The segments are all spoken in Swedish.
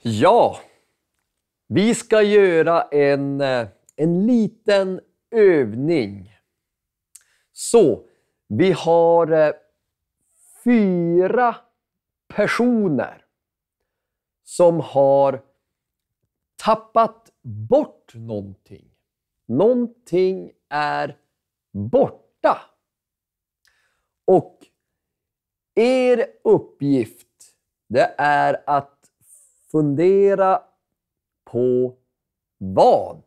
Ja, vi ska göra en, eh, en liten övning. Så, vi har eh, fyra personer som har tappat bort någonting. Någonting är borta. Och er uppgift, det är att Fundera på vad?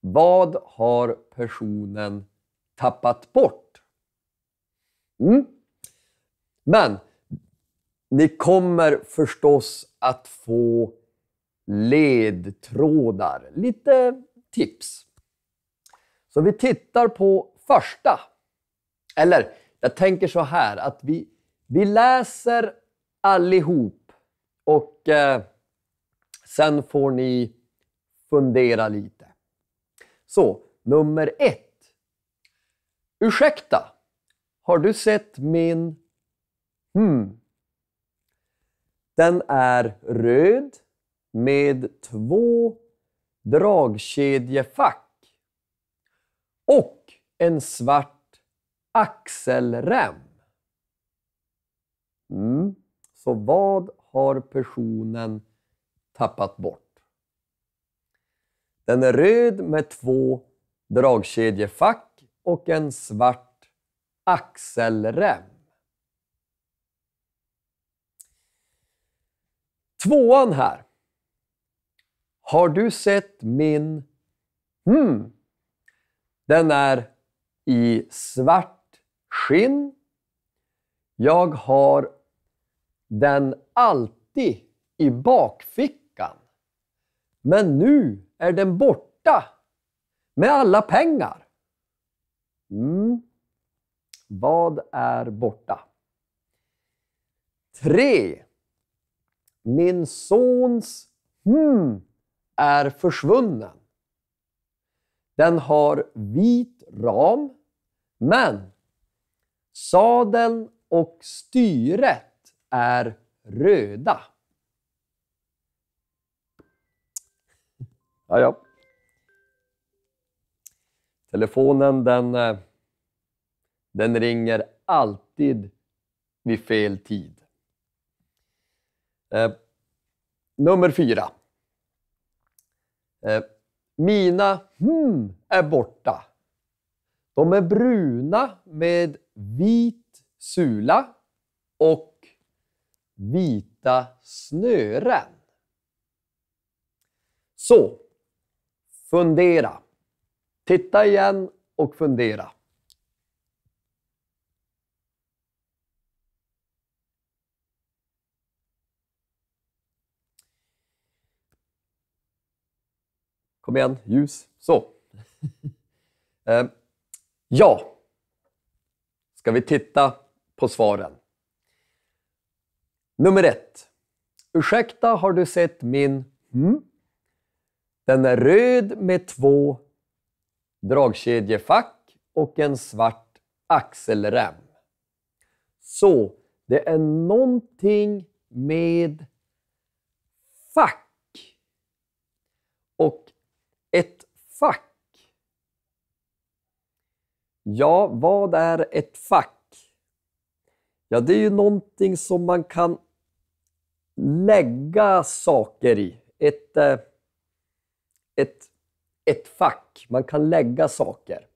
Vad har personen tappat bort? Mm. Men ni kommer förstås att få ledtrådar, lite tips. Så vi tittar på första. Eller jag tänker så här att vi, vi läser allihop och eh, sen får ni fundera lite. Så, nummer ett. Ursäkta, har du sett min... Hmm. Den är röd med två dragkedjefack och en svart axelrem. Mm. Så vad har personen tappat bort. Den är röd med två dragkedjefack och en svart axelrem. Tvåan här. Har du sett min... Hmm. Den är i svart skinn. Jag har den alltid i bakfickan. Men nu är den borta med alla pengar. Mm. Vad är borta? 3. Min sons hmm är försvunnen. Den har vit ram, men sadeln och styret är röda. Ja, ja. Telefonen den, eh, den ringer alltid vid fel tid. Eh, nummer fyra. Eh, mina hmm är borta. De är bruna med vit sula och vita snören. Så, fundera. Titta igen och fundera. Kom igen, ljus. Så. Eh, ja, ska vi titta på svaren? Nummer ett. Ursäkta, har du sett min hmm? Den är röd med två dragkedjefack och en svart axelrem. Så det är någonting med fack. Och ett fack. Ja, vad är ett fack? Ja, det är ju någonting som man kan lägga saker i. Ett, eh, ett, ett fack. Man kan lägga saker.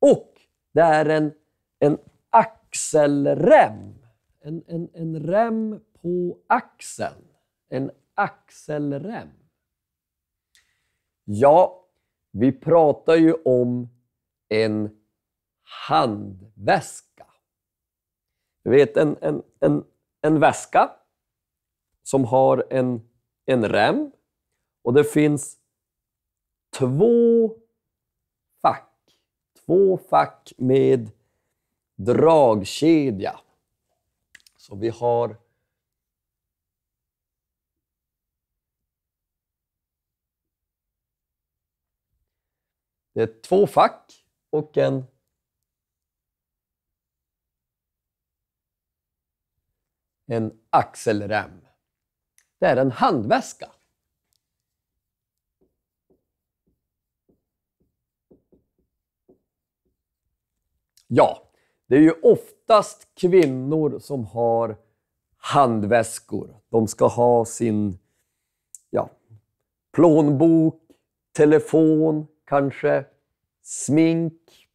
Och det är en, en axelrem. En, en, en rem på axeln. En axelrem. Ja, vi pratar ju om en handväska. Du vet, en, en, en, en väska som har en, en rem och det finns två fack. Två fack med dragkedja. Så vi har Det är två fack och en en axelrem. Det är en handväska. Ja, det är ju oftast kvinnor som har handväskor. De ska ha sin ja, plånbok, telefon, kanske smink,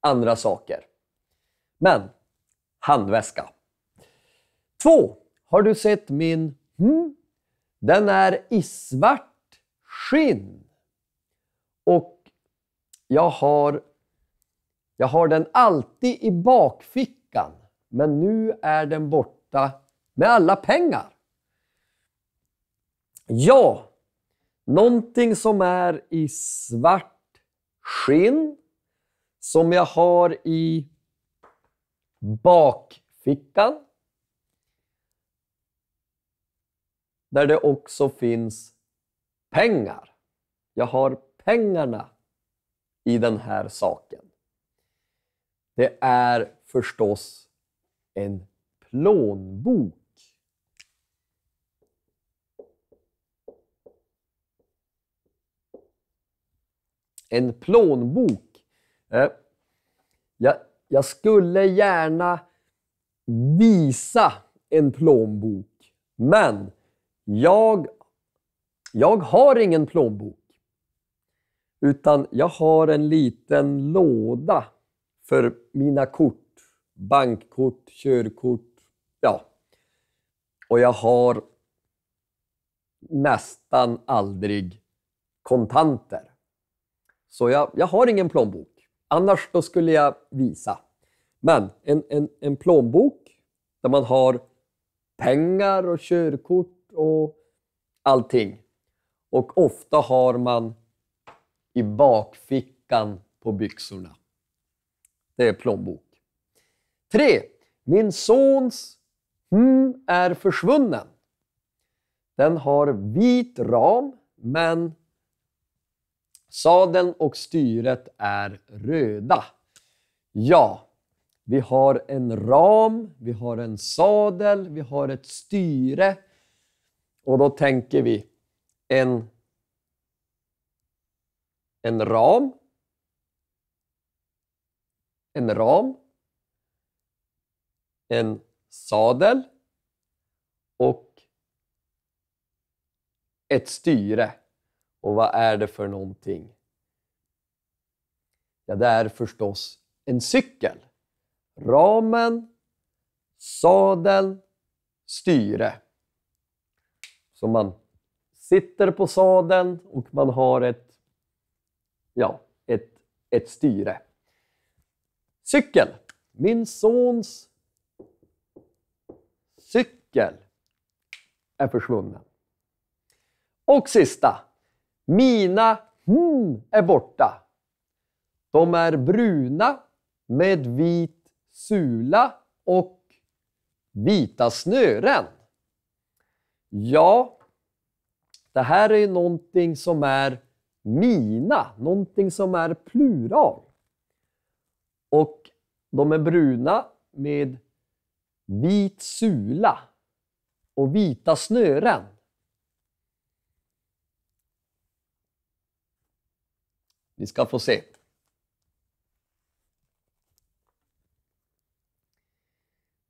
andra saker. Men handväska. Två, Har du sett min Mm. Den är i svart skinn. Och jag har, jag har den alltid i bakfickan, men nu är den borta med alla pengar. Ja, någonting som är i svart skinn som jag har i bakfickan där det också finns pengar. Jag har pengarna i den här saken. Det är förstås en plånbok. En plånbok. Eh, jag, jag skulle gärna visa en plånbok, men jag, jag har ingen plånbok, utan jag har en liten låda för mina kort. Bankkort, körkort, ja. Och jag har nästan aldrig kontanter. Så jag, jag har ingen plånbok. Annars då skulle jag visa. Men en, en, en plånbok där man har pengar och körkort och allting. Och ofta har man i bakfickan på byxorna. Det är plånbok. 3. Min sons hm är försvunnen. Den har vit ram, men sadeln och styret är röda. Ja, vi har en ram, vi har en sadel, vi har ett styre och då tänker vi en, en ram. En ram. En sadel. Och ett styre. Och vad är det för någonting? Ja, det är förstås en cykel. Ramen, sadeln, styret. Så man sitter på sadeln och man har ett, ja, ett, ett styre. Cykel. Min sons cykel är försvunnen. Och sista. Mina hm är borta. De är bruna med vit sula och vita snören. Ja, det här är ju någonting som är mina, någonting som är plural. Och de är bruna med vit sula och vita snören. Ni ska få se.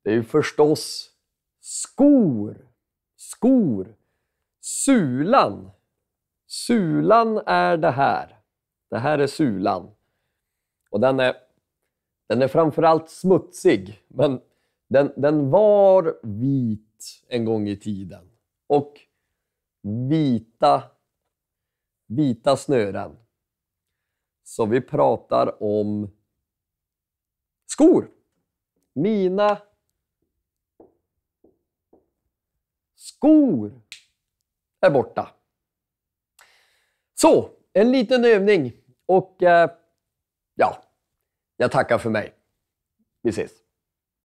Det är ju förstås skor skor. Sulan. Sulan är det här. Det här är sulan. Och den är, den är framförallt smutsig, men den, den var vit en gång i tiden. Och vita, vita snören. Så vi pratar om skor. Mina Skor är borta. Så, en liten övning och eh, ja, jag tackar för mig. Vi ses!